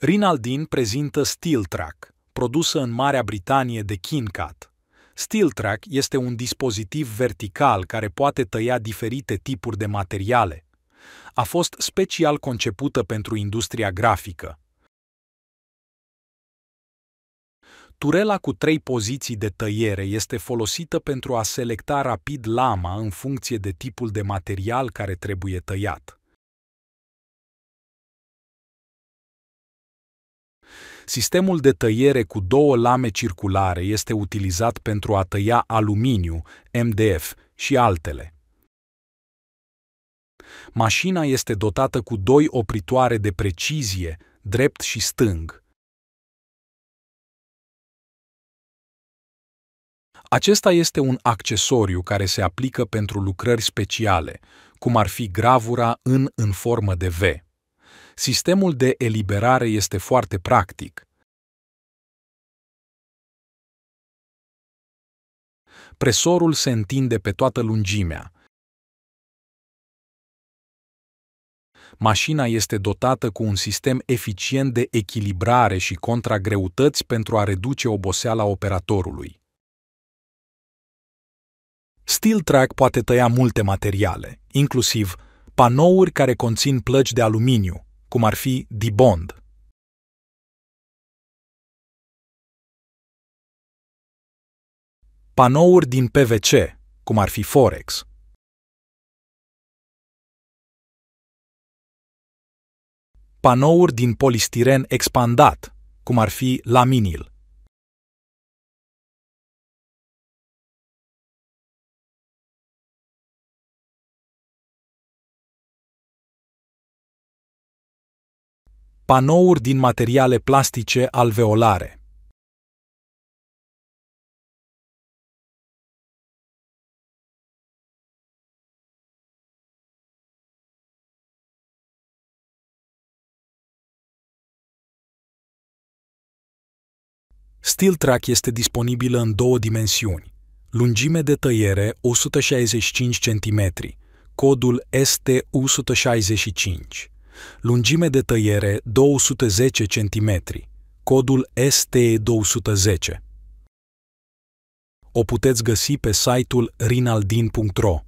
Rinaldin prezintă Steel Track, produsă în Marea Britanie de KinCat. Steel Track este un dispozitiv vertical care poate tăia diferite tipuri de materiale. A fost special concepută pentru industria grafică. Turela cu trei poziții de tăiere este folosită pentru a selecta rapid lama în funcție de tipul de material care trebuie tăiat. Sistemul de tăiere cu două lame circulare este utilizat pentru a tăia aluminiu, MDF și altele. Mașina este dotată cu doi opritoare de precizie, drept și stâng. Acesta este un accesoriu care se aplică pentru lucrări speciale, cum ar fi gravura în în formă de V. Sistemul de eliberare este foarte practic. Presorul se întinde pe toată lungimea. Mașina este dotată cu un sistem eficient de echilibrare și contragreutăți pentru a reduce oboseala operatorului. Steel Track poate tăia multe materiale, inclusiv panouri care conțin plăci de aluminiu, cum ar fi bond. Panouri din PVC, cum ar fi Forex. Panouri din polistiren expandat, cum ar fi laminil. panouri din materiale plastice alveolare. SteelTrack este disponibilă în două dimensiuni. Lungime de tăiere 165 cm, codul ST165 lungime de tăiere 210 cm, codul STE210. O puteți găsi pe site-ul rinaldin.ro.